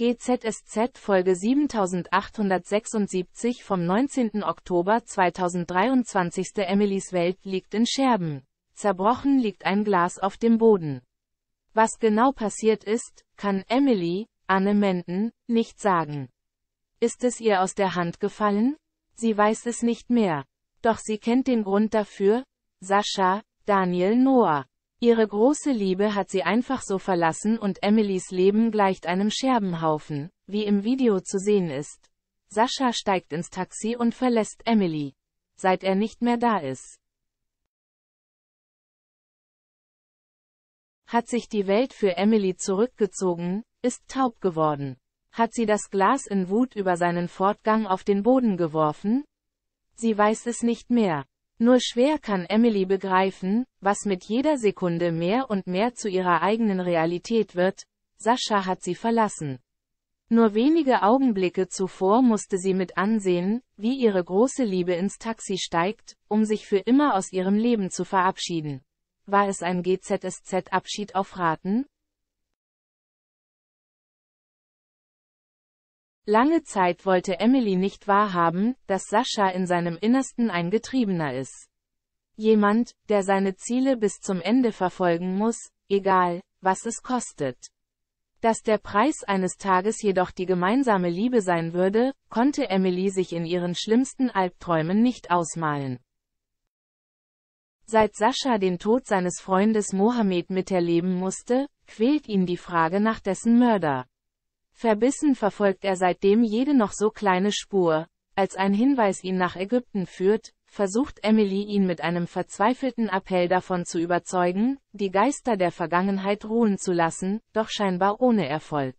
GZSZ Folge 7876 vom 19. Oktober 2023 Emilys Welt liegt in Scherben. Zerbrochen liegt ein Glas auf dem Boden. Was genau passiert ist, kann Emily, Anne Menden, nicht sagen. Ist es ihr aus der Hand gefallen? Sie weiß es nicht mehr. Doch sie kennt den Grund dafür, Sascha, Daniel Noah. Ihre große Liebe hat sie einfach so verlassen und Emilys Leben gleicht einem Scherbenhaufen, wie im Video zu sehen ist. Sascha steigt ins Taxi und verlässt Emily, seit er nicht mehr da ist. Hat sich die Welt für Emily zurückgezogen, ist taub geworden. Hat sie das Glas in Wut über seinen Fortgang auf den Boden geworfen? Sie weiß es nicht mehr. Nur schwer kann Emily begreifen, was mit jeder Sekunde mehr und mehr zu ihrer eigenen Realität wird, Sascha hat sie verlassen. Nur wenige Augenblicke zuvor musste sie mit ansehen, wie ihre große Liebe ins Taxi steigt, um sich für immer aus ihrem Leben zu verabschieden. War es ein GZSZ-Abschied auf Raten? Lange Zeit wollte Emily nicht wahrhaben, dass Sascha in seinem Innersten ein Getriebener ist. Jemand, der seine Ziele bis zum Ende verfolgen muss, egal, was es kostet. Dass der Preis eines Tages jedoch die gemeinsame Liebe sein würde, konnte Emily sich in ihren schlimmsten Albträumen nicht ausmalen. Seit Sascha den Tod seines Freundes Mohammed miterleben musste, quält ihn die Frage nach dessen Mörder. Verbissen verfolgt er seitdem jede noch so kleine Spur. Als ein Hinweis ihn nach Ägypten führt, versucht Emily ihn mit einem verzweifelten Appell davon zu überzeugen, die Geister der Vergangenheit ruhen zu lassen, doch scheinbar ohne Erfolg.